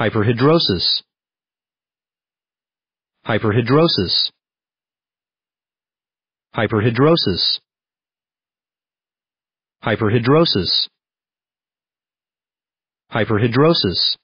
hyperhidrosis hyperhidrosis hyperhidrosis hyperhidrosis hyperhidrosis